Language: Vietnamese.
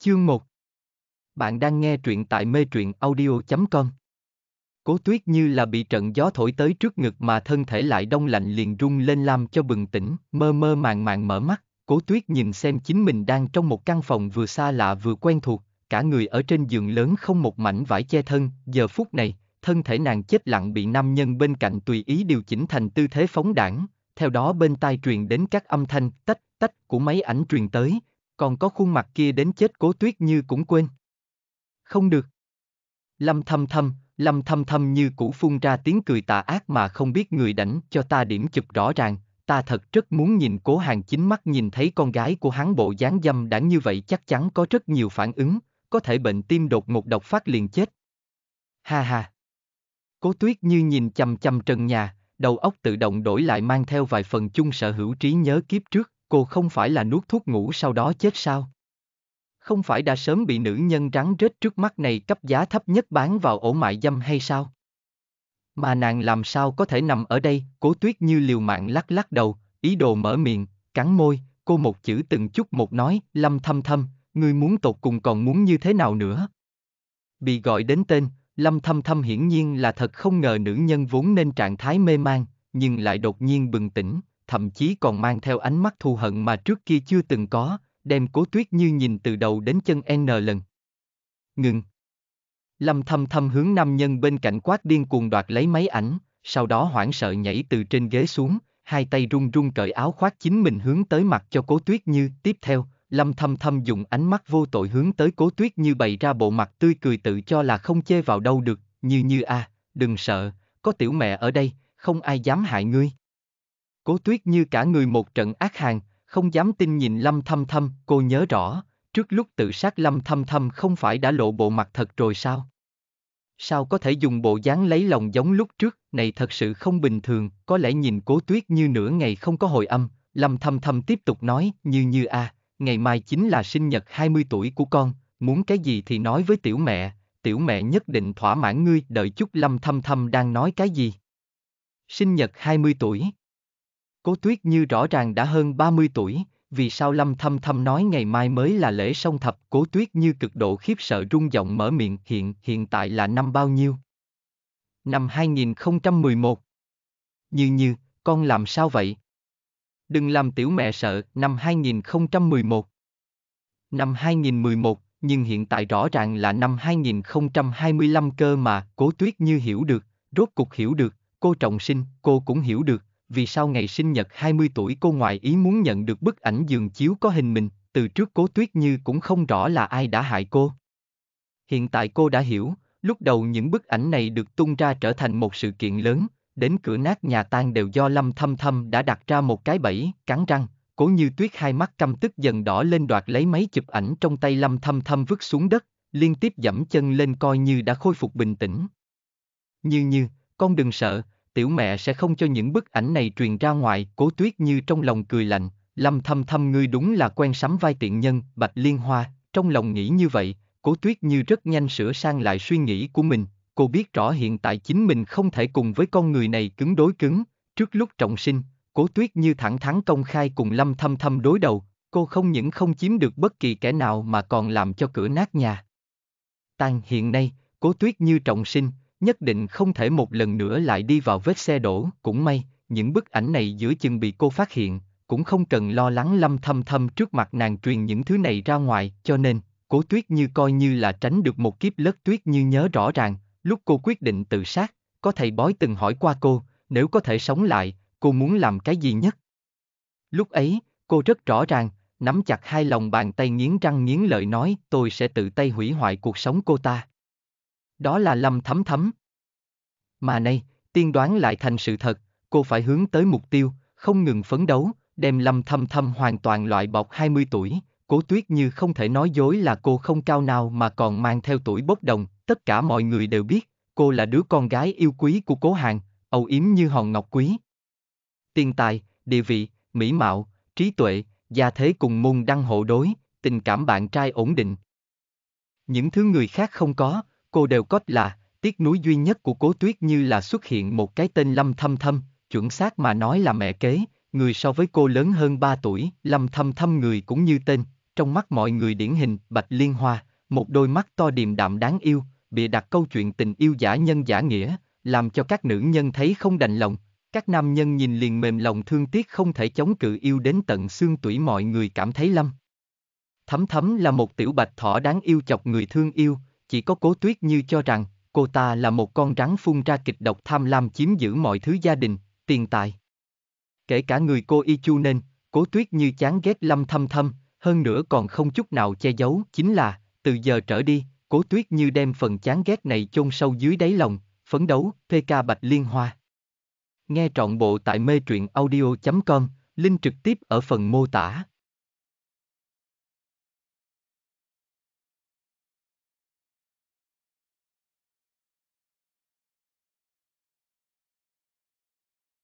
Chương 1 Bạn đang nghe truyện tại mê truyện audio.com Cố tuyết như là bị trận gió thổi tới trước ngực mà thân thể lại đông lạnh liền rung lên làm cho bừng tỉnh, mơ mơ màng màng mở mắt, cố tuyết nhìn xem chính mình đang trong một căn phòng vừa xa lạ vừa quen thuộc, cả người ở trên giường lớn không một mảnh vải che thân, giờ phút này, thân thể nàng chết lặng bị nam nhân bên cạnh tùy ý điều chỉnh thành tư thế phóng đảng, theo đó bên tai truyền đến các âm thanh tách tách của máy ảnh truyền tới, còn có khuôn mặt kia đến chết cố tuyết như cũng quên. Không được. Lâm thầm thầm, lâm thầm thầm như cũ phun ra tiếng cười tà ác mà không biết người đảnh cho ta điểm chụp rõ ràng, ta thật rất muốn nhìn cố hàng chính mắt nhìn thấy con gái của hắn bộ dáng dâm đảng như vậy chắc chắn có rất nhiều phản ứng, có thể bệnh tim đột ngột độc phát liền chết. Ha ha. Cố tuyết như nhìn chầm chầm trần nhà, đầu óc tự động đổi lại mang theo vài phần chung sở hữu trí nhớ kiếp trước. Cô không phải là nuốt thuốc ngủ sau đó chết sao? Không phải đã sớm bị nữ nhân rắn rết trước mắt này cấp giá thấp nhất bán vào ổ mại dâm hay sao? Mà nàng làm sao có thể nằm ở đây, cố tuyết như liều mạng lắc lắc đầu, ý đồ mở miệng, cắn môi, cô một chữ từng chút một nói, lâm thâm thâm, ngươi muốn tột cùng còn muốn như thế nào nữa? Bị gọi đến tên, lâm thâm thâm hiển nhiên là thật không ngờ nữ nhân vốn nên trạng thái mê man, nhưng lại đột nhiên bừng tỉnh thậm chí còn mang theo ánh mắt thù hận mà trước kia chưa từng có, đem cố tuyết như nhìn từ đầu đến chân n lần. Ngừng. Lâm thâm thâm hướng nam nhân bên cạnh quát điên cuồng đoạt lấy máy ảnh, sau đó hoảng sợ nhảy từ trên ghế xuống, hai tay run run cởi áo khoác chính mình hướng tới mặt cho cố tuyết như, tiếp theo, lâm thâm thâm dùng ánh mắt vô tội hướng tới cố tuyết như bày ra bộ mặt tươi cười tự cho là không chê vào đâu được, như như a, à, đừng sợ, có tiểu mẹ ở đây, không ai dám hại ngươi. Cố tuyết như cả người một trận ác hàng, không dám tin nhìn Lâm Thâm Thâm, cô nhớ rõ, trước lúc tự sát Lâm Thâm Thâm không phải đã lộ bộ mặt thật rồi sao? Sao có thể dùng bộ dáng lấy lòng giống lúc trước, này thật sự không bình thường, có lẽ nhìn cố tuyết như nửa ngày không có hồi âm, Lâm Thâm Thâm tiếp tục nói, như như a, à, ngày mai chính là sinh nhật 20 tuổi của con, muốn cái gì thì nói với tiểu mẹ, tiểu mẹ nhất định thỏa mãn ngươi, đợi chút Lâm Thâm Thâm đang nói cái gì. Sinh nhật 20 tuổi. Cố tuyết như rõ ràng đã hơn 30 tuổi, vì sao Lâm Thâm Thâm nói ngày mai mới là lễ song thập, cố tuyết như cực độ khiếp sợ rung giọng mở miệng hiện hiện tại là năm bao nhiêu? Năm 2011. Như như, con làm sao vậy? Đừng làm tiểu mẹ sợ, năm 2011. Năm 2011, nhưng hiện tại rõ ràng là năm 2025 cơ mà, cố tuyết như hiểu được, rốt cục hiểu được, cô trọng sinh, cô cũng hiểu được, vì sau ngày sinh nhật 20 tuổi cô ngoại ý muốn nhận được bức ảnh giường chiếu có hình mình, từ trước cố tuyết như cũng không rõ là ai đã hại cô. Hiện tại cô đã hiểu, lúc đầu những bức ảnh này được tung ra trở thành một sự kiện lớn, đến cửa nát nhà tan đều do Lâm Thâm Thâm đã đặt ra một cái bẫy, cắn răng, cố như tuyết hai mắt căm tức dần đỏ lên đoạt lấy máy chụp ảnh trong tay Lâm Thâm Thâm vứt xuống đất, liên tiếp dẫm chân lên coi như đã khôi phục bình tĩnh. Như như, con đừng sợ, tiểu mẹ sẽ không cho những bức ảnh này truyền ra ngoài, cố tuyết như trong lòng cười lạnh, lâm thâm thâm ngươi đúng là quen sắm vai tiện nhân, bạch liên hoa, trong lòng nghĩ như vậy, cố tuyết như rất nhanh sửa sang lại suy nghĩ của mình, cô biết rõ hiện tại chính mình không thể cùng với con người này cứng đối cứng, trước lúc trọng sinh, cố tuyết như thẳng thắn công khai cùng lâm thâm thâm đối đầu, cô không những không chiếm được bất kỳ kẻ nào mà còn làm cho cửa nát nhà. Tan hiện nay, cố tuyết như trọng sinh, nhất định không thể một lần nữa lại đi vào vết xe đổ, cũng may, những bức ảnh này giữa chừng bị cô phát hiện, cũng không cần lo lắng lâm thâm thâm trước mặt nàng truyền những thứ này ra ngoài, cho nên, cố tuyết như coi như là tránh được một kiếp lất tuyết như nhớ rõ ràng, lúc cô quyết định tự sát, có thầy bói từng hỏi qua cô, nếu có thể sống lại, cô muốn làm cái gì nhất? Lúc ấy, cô rất rõ ràng, nắm chặt hai lòng bàn tay nghiến răng nghiến lợi nói tôi sẽ tự tay hủy hoại cuộc sống cô ta đó là lâm thấm thấm. Mà nay, tiên đoán lại thành sự thật, cô phải hướng tới mục tiêu, không ngừng phấn đấu, đem lâm thâm thâm hoàn toàn loại bọc 20 tuổi, cố tuyết như không thể nói dối là cô không cao nào mà còn mang theo tuổi bốc đồng, tất cả mọi người đều biết, cô là đứa con gái yêu quý của cố hàng, âu yếm như hòn ngọc quý. Tiền tài, địa vị, mỹ mạo, trí tuệ, gia thế cùng môn đăng hộ đối, tình cảm bạn trai ổn định. Những thứ người khác không có, cô đều có là, tiếc núi duy nhất của cố tuyết như là xuất hiện một cái tên Lâm Thâm Thâm, chuẩn xác mà nói là mẹ kế, người so với cô lớn hơn 3 tuổi, Lâm Thâm Thâm người cũng như tên, trong mắt mọi người điển hình, Bạch Liên Hoa, một đôi mắt to điềm đạm đáng yêu, bịa đặt câu chuyện tình yêu giả nhân giả nghĩa, làm cho các nữ nhân thấy không đành lòng, các nam nhân nhìn liền mềm lòng thương tiếc không thể chống cự yêu đến tận xương tủy mọi người cảm thấy lâm. Thấm thấm là một tiểu bạch thỏ đáng yêu chọc người thương yêu, chỉ có cố tuyết như cho rằng, cô ta là một con rắn phun ra kịch độc tham lam chiếm giữ mọi thứ gia đình, tiền tài. Kể cả người cô y chu nên, cố tuyết như chán ghét lâm thâm thâm, hơn nữa còn không chút nào che giấu, chính là, từ giờ trở đi, cố tuyết như đem phần chán ghét này chôn sâu dưới đáy lòng, phấn đấu, PK Bạch Liên Hoa. Nghe trọn bộ tại mê truyện audio.com, link trực tiếp ở phần mô tả.